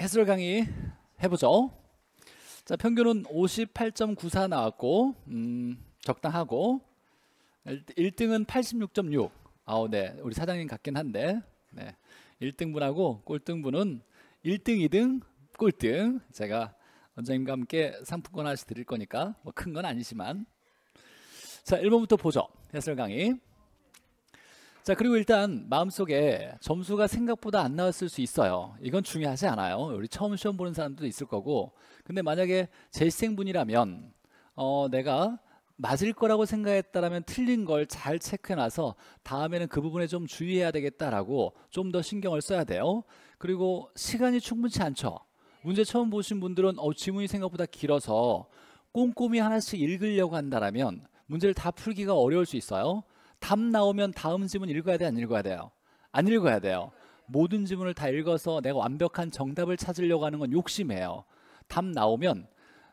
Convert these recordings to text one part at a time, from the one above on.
해설 강의 해보죠. 자 평균은 58.94 나왔고 음, 적당하고 1등은 86.6. 아우 네 우리 사장님 같긴 한데 네 1등분하고 꼴등분은 1등, 2등, 꼴등 제가 원장님과 함께 상품권 하나씩 드릴 거니까 뭐 큰 건 아니지만 자 1번부터 보죠 해설 강의 자 그리고 일단 마음속에 점수가 생각보다 안 나왔을 수 있어요 이건 중요하지 않아요 우리 처음 시험 보는 사람도 있을 거고 근데 만약에 재시생분이라면 어, 내가 맞을 거라고 생각했다면 틀린 걸 잘 체크해놔서 다음에는 그 부분에 좀 주의해야 되겠다라고 좀 더 신경을 써야 돼요 그리고 시간이 충분치 않죠 문제 처음 보신 분들은 어, 지문이 생각보다 길어서 꼼꼼히 하나씩 읽으려고 한다라면 문제를 다 풀기가 어려울 수 있어요 답 나오면 다음 질문 읽어야 돼, 안 읽어야 돼요? 안 읽어야 돼요. 모든 질문을 다 읽어서 내가 완벽한 정답을 찾으려고 하는 건 욕심이에요. 답 나오면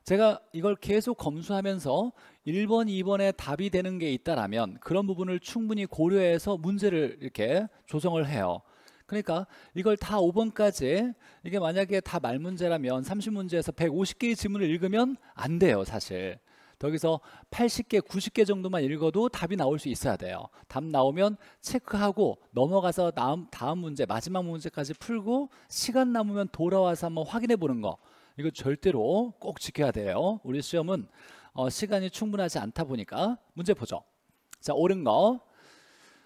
제가 이걸 계속 검수하면서 1번, 2번에 답이 되는 게 있다라면 그런 부분을 충분히 고려해서 문제를 이렇게 조성을 해요. 그러니까 이걸 다 5번까지 이게 만약에 다 말문제라면 30문제에서 150개의 질문을 읽으면 안 돼요, 사실. 여기서 80개, 90개 정도만 읽어도 답이 나올 수 있어야 돼요. 답 나오면 체크하고 넘어가서 다음, 다음 문제, 마지막 문제까지 풀고 시간 남으면 돌아와서 한번 확인해 보는 거. 이거 절대로 꼭 지켜야 돼요. 우리 시험은 어, 시간이 충분하지 않다 보니까 문제 보죠. 자, 옳은 거.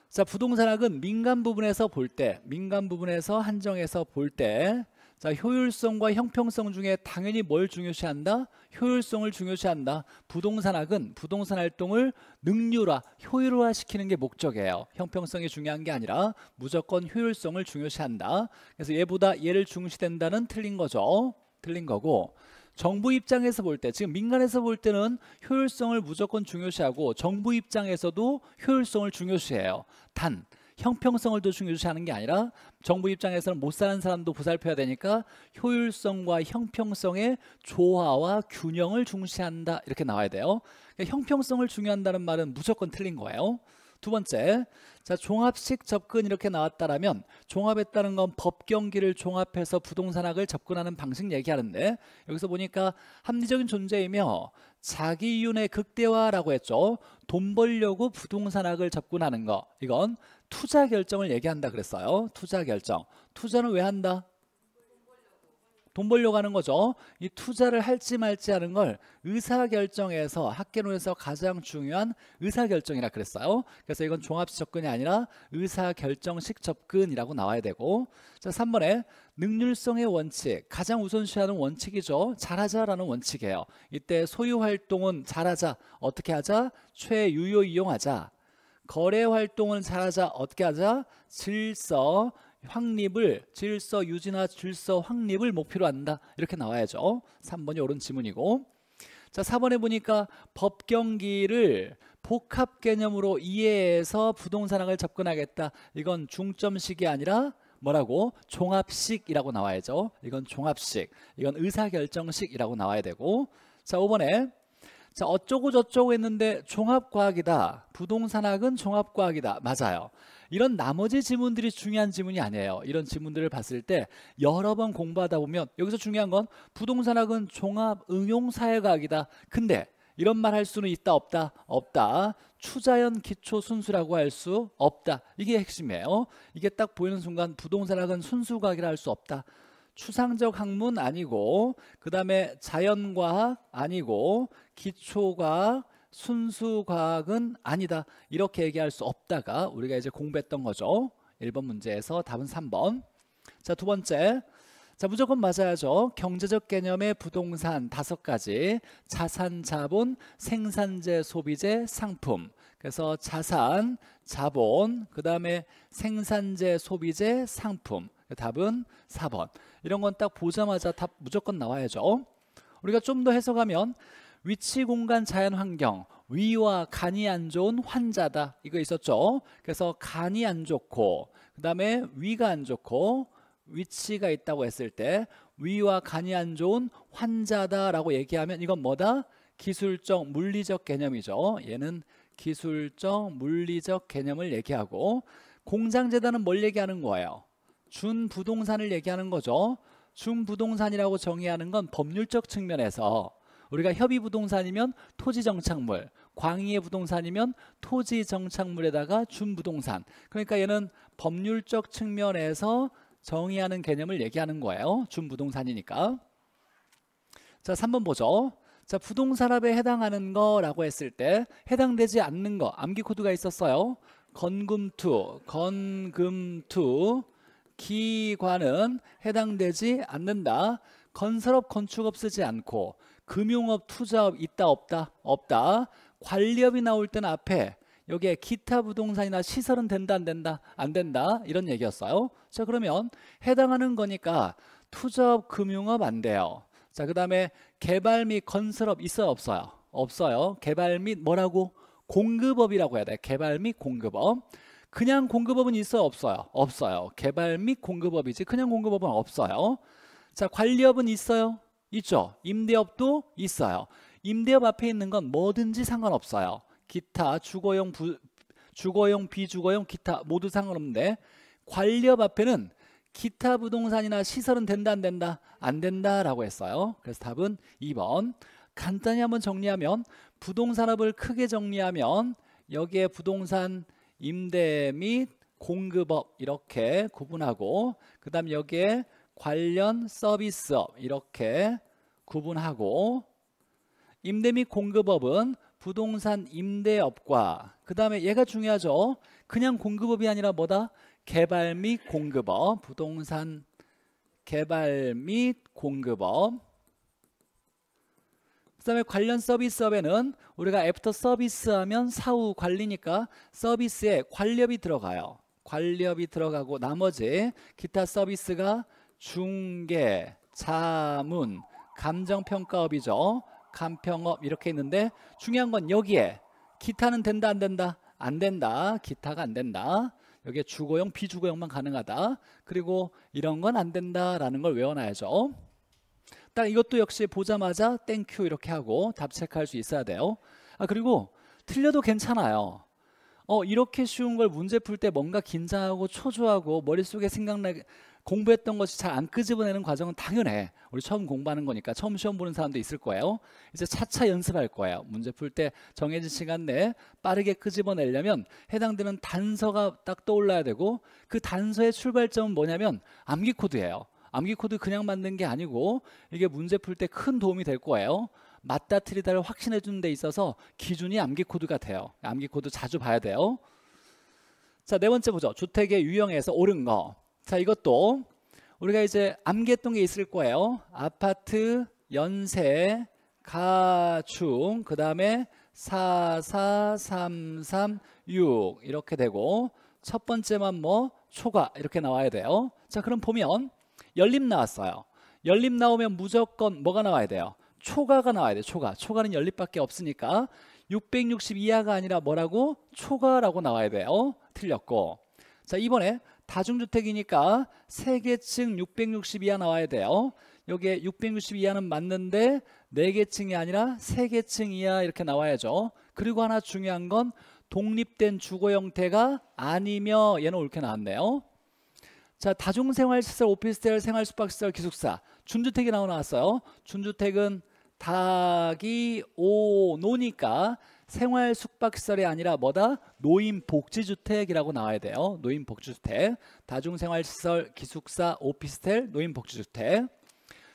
자, 부동산학은 민간 부분에서 볼 때, 민간 부분에서 한정해서 볼때 자, 효율성과 형평성 중에 당연히 뭘 중요시한다? 효율성을 중요시한다. 부동산학은 부동산 활동을 능률화, 효율화시키는 게 목적이에요. 형평성이 중요한 게 아니라 무조건 효율성을 중요시한다. 그래서 얘보다 얘를 중시된다는 틀린 거죠. 틀린 거고 정부 입장에서 볼 때, 지금 민간에서 볼 때는 효율성을 무조건 중요시하고 정부 입장에서도 효율성을 중요시해요. 단 형평성을 더 중요시하는 게 아니라 정부 입장에서는 못 사는 사람도 보살펴야 되니까 효율성과 형평성의 조화와 균형을 중시한다 이렇게 나와야 돼요. 그러니까 형평성을 중요한다는 말은 무조건 틀린 거예요. 두 번째, 자 종합식 접근 이렇게 나왔다라면 종합했다는 건 법경기를 종합해서 부동산학을 접근하는 방식 얘기하는데 여기서 보니까 합리적인 존재이며 자기 이윤의 극대화라고 했죠. 돈 벌려고 부동산학을 접근하는 거. 이건 투자 결정을 얘기한다 그랬어요. 투자 결정. 투자는 왜 한다? 돈 벌려고 하는 거죠. 이 투자를 할지 말지 하는 걸 의사결정에서 학계론에서 가장 중요한 의사결정이라 그랬어요. 그래서 이건 종합식 접근이 아니라 의사결정식 접근이라고 나와야 되고 자 3번에 능률성의 원칙 가장 우선시하는 원칙이죠. 잘하자라는 원칙이에요. 이때 소유활동은 잘하자 어떻게 하자 최유효 이용하자 거래활동은 잘하자 어떻게 하자 질서 확립을 질서 유지나 질서 확립을 목표로 한다 이렇게 나와야죠 3번이 옳은 지문이고 자 4번에 보니까 법경기를 복합 개념으로 이해해서 부동산학을 접근하겠다 이건 중점식이 아니라 뭐라고? 종합식이라고 나와야죠 이건 종합식 이건 의사결정식이라고 나와야 되고 자 5번에 자 어쩌고 저쩌고 했는데 종합과학이다 부동산학은 종합과학이다 맞아요 이런 나머지 지문들이 중요한 지문이 아니에요. 이런 지문들을 봤을 때 여러 번 공부하다 보면 여기서 중요한 건 부동산학은 종합 응용사회과학이다. 근데 이런 말 할 수는 있다 없다 없다 추자연 기초 순수라고 할 수 없다 이게 핵심이에요 이게 딱 보이는 순간 부동산학은 순수과학이라 할 수 없다 추상적 학문 아니고 그 다음에 자연과학 아니고 기초과학 순수 과학은 아니다. 이렇게 얘기할 수 없다가 우리가 이제 공부했던 거죠. 1번 문제에서 답은 3번. 자, 두 번째. 자, 무조건 맞아야죠. 경제적 개념의 부동산 다섯 가지. 자산, 자본, 생산재, 소비재, 상품. 그래서 자산, 자본, 그 다음에 생산재, 소비재, 상품. 답은 4번. 이런 건 딱 보자마자 답 무조건 나와야죠. 우리가 좀 더 해석하면 위치 공간 자연 환경 위와 간이 안 좋은 환자다 이거 있었죠 그래서 간이 안 좋고 그 다음에 위가 안 좋고 위치가 있다고 했을 때 위와 간이 안 좋은 환자다 라고 얘기하면 이건 뭐다 기술적 물리적 개념이죠 얘는 기술적 물리적 개념을 얘기하고 공장재단은 뭘 얘기하는 거예요 준부동산을 얘기하는 거죠 준부동산이라고 정의하는 건 법률적 측면에서 우리가 협의 부동산이면 토지 정착물, 광의의 부동산이면 토지 정착물에다가 준 부동산. 그러니까 얘는 법률적 측면에서 정의하는 개념을 얘기하는 거예요. 준 부동산이니까. 자, 3번 보죠. 자, 부동산업에 해당하는 거라고 했을 때 해당되지 않는 거 암기 코드가 있었어요. 건금투, 건금투 기관은 해당되지 않는다. 건설업 건축업 쓰지 않고 금융업, 투자업 있다 없다? 없다. 관리업이 나올 땐 앞에 여기에 기타 부동산이나 시설은 된다 안 된다? 안 된다. 이런 얘기였어요. 자 그러면 해당하는 거니까 투자업, 금융업 안 돼요. 자그 다음에 개발 및 건설업 있어요? 없어요? 없어요. 개발 및 뭐라고? 공급업이라고 해야 돼. 개발 및 공급업. 그냥 공급업은 있어요? 없어요? 없어요. 개발 및 공급업이지 그냥 공급업은 없어요. 자 관리업은 있어요? 있죠. 임대업도 있어요. 임대업 앞에 있는 건 뭐든지 상관없어요. 기타, 주거용, 부, 주거용, 비주거용, 기타 모두 상관없는데 관리업 앞에는 기타 부동산이나 시설은 된다 안 된다 안 된다라고 했어요. 그래서 답은 2번. 간단히 한번 정리하면 부동산업을 크게 정리하면 여기에 부동산 임대 및 공급업 이렇게 구분하고 그다음 여기에 관련 서비스업 이렇게 구분하고 임대 및 공급업은 부동산 임대업과 그 다음에 얘가 중요하죠. 그냥 공급업이 아니라 뭐다? 개발 및 공급업, 부동산 개발 및 공급업 그 다음에 관련 서비스업에는 우리가 애프터 서비스 하면 사후 관리니까 서비스에 관리업이 들어가요. 관리업이 들어가고 나머지 기타 서비스가 중개, 자문, 감정평가업이죠. 감평업 이렇게 있는데 중요한 건 여기에 기타는 된다 안 된다? 안 된다. 기타가 안 된다. 여기에 주거용, 비주거용만 가능하다. 그리고 이런 건 안 된다라는 걸 외워놔야죠. 딱 이것도 역시 보자마자 땡큐 이렇게 하고 답 체크할 수 있어야 돼요. 아 그리고 틀려도 괜찮아요. 어, 이렇게 쉬운 걸 문제 풀 때 뭔가 긴장하고 초조하고 머릿속에 생각나게 공부했던 것이 잘 안 끄집어내는 과정은 당연해. 우리 처음 공부하는 거니까 처음 시험 보는 사람도 있을 거예요. 이제 차차 연습할 거예요. 문제 풀 때 정해진 시간 내에 빠르게 끄집어내려면 해당되는 단서가 딱 떠올라야 되고 그 단서의 출발점은 뭐냐면 암기 코드예요. 암기 코드 그냥 만든 게 아니고 이게 문제 풀 때 큰 도움이 될 거예요. 맞다 틀리다를 확신해 주는 데 있어서 기준이 암기 코드가 돼요. 암기 코드 자주 봐야 돼요. 자, 네 번째 보죠. 주택의 유형에서 옳은 거. 자, 이것도 우리가 이제 암기했던 게 있을 거예요. 아파트, 연세, 가중, 그 다음에 4, 4, 3, 3, 6 이렇게 되고 첫 번째만 뭐 초과 이렇게 나와야 돼요. 자, 그럼 보면 연립 나왔어요. 연립 나오면 무조건 뭐가 나와야 돼요? 초과가 나와야 돼. 초과. 초과는 연립밖에 없으니까 660 이하가 아니라 뭐라고? 초과라고 나와야 돼요. 틀렸고. 자, 이번에 다중주택이니까 3개층 660 이하 나와야 돼요. 여기에 660 이하는 맞는데 4개층이 아니라 3개층 이하 이렇게 나와야죠. 그리고 하나 중요한 건 독립된 주거 형태가 아니며 얘는 옳게 나왔네요. 자, 다중생활시설, 오피스텔, 생활 숙박시설, 기숙사. 준주택이 나와 나왔어요. 준주택은 닭이 오 노니까 생활 숙박시설이 아니라 뭐다? 노인 복지주택이라고 나와야 돼요. 노인 복지주택, 다중생활시설, 기숙사, 오피스텔, 노인 복지주택.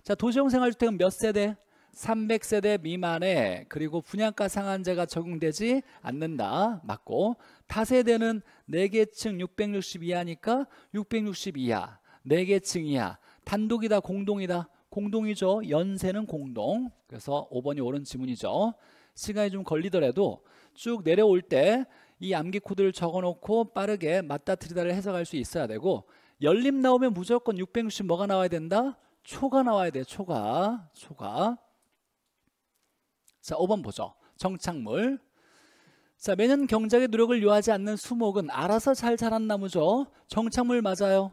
자, 도시형 생활주택은 몇 세대? 300세대 미만에 그리고 분양가 상한제가 적용되지 않는다. 맞고 다세대는 4개층 660 이하니까 660 이하, 4개층 이하, 단독이다, 공동이다. 공동이죠. 연세는 공동. 그래서 5번이 옳은 지문이죠. 시간이 좀 걸리더라도 쭉 내려올 때 이 암기 코드를 적어놓고 빠르게 맞다 틀리다를 해석할 수 있어야 되고 열림 나오면 무조건 660 뭐가 나와야 된다? 초가 나와야 돼. 초가. 초가. 자 5번 보죠. 정착물. 자 매년 경작의 노력을 요하지 않는 수목은 알아서 잘 자란 나무죠. 정착물 맞아요.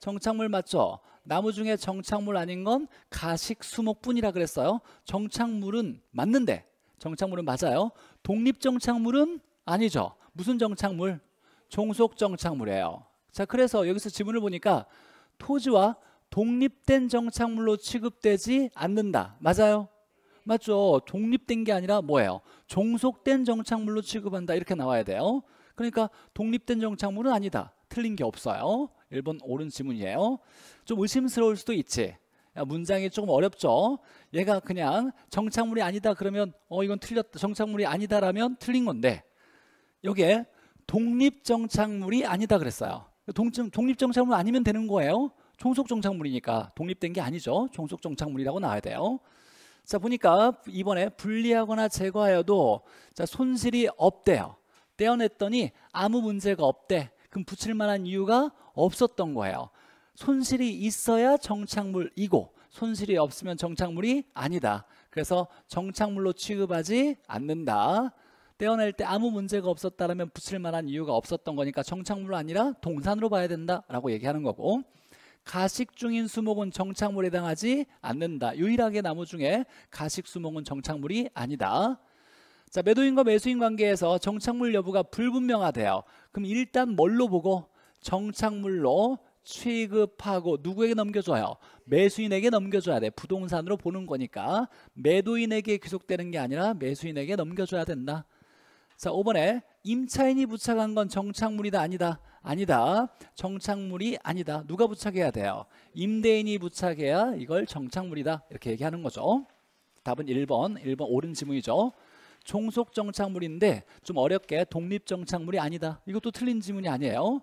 정착물 맞죠? 나무 중에 정착물 아닌 건 가식 수목뿐이라 그랬어요. 정착물은 맞는데 정착물은 맞아요. 독립 정착물은 아니죠. 무슨 정착물? 종속 정착물이에요. 자, 그래서 여기서 지문을 보니까 토지와 독립된 정착물로 취급되지 않는다. 맞아요? 맞죠. 독립된 게 아니라 뭐예요? 종속된 정착물로 취급한다. 이렇게 나와야 돼요. 그러니까 독립된 정착물은 아니다. 틀린 게 없어요. 1번 옳은 지문이에요. 좀 의심스러울 수도 있지. 문장이 조금 어렵죠. 얘가 그냥 정착물이 아니다 그러면 어 이건 틀렸다. 정착물이 아니다라면 틀린 건데 여기에 독립정착물이 아니다 그랬어요. 동점, 독립정착물 아니면 되는 거예요. 종속정착물이니까 독립된 게 아니죠. 종속정착물이라고 나와야 돼요. 자 보니까 이번에 분리하거나 제거하여도 자 손실이 없대요. 떼어냈더니 아무 문제가 없대. 그럼 붙일 만한 이유가 없었던 거예요. 손실이 있어야 정착물이고 손실이 없으면 정착물이 아니다. 그래서 정착물로 취급하지 않는다. 떼어낼 때 아무 문제가 없었다면 붙일 만한 이유가 없었던 거니까 정착물 아니라 동산으로 봐야 된다라고 얘기하는 거고 가식 중인 수목은 정착물에 해당하지 않는다. 유일하게 나무 중에 가식 수목은 정착물이 아니다. 자, 매도인과 매수인 관계에서 정착물 여부가 불분명하대요. 그럼 일단 뭘로 보고 정착물로 취급하고 누구에게 넘겨줘요? 매수인에게 넘겨줘야 돼. 부동산으로 보는 거니까 매도인에게 귀속되는 게 아니라 매수인에게 넘겨줘야 된다. 자, 5번에 임차인이 부착한 건 정착물이다 아니다. 아니다. 정착물이 아니다. 누가 부착해야 돼요? 임대인이 부착해야 이걸 정착물이다. 이렇게 얘기하는 거죠. 답은 1번. 1번 옳은 지문이죠. 종속 정착물인데 좀 어렵게 독립 정착물이 아니다. 이것도 틀린 지문이 아니에요.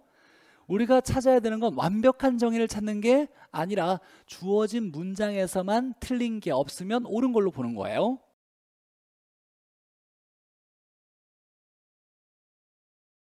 우리가 찾아야 되는 건 완벽한 정의를 찾는 게 아니라 주어진 문장에서만 틀린 게 없으면 옳은 걸로 보는 거예요.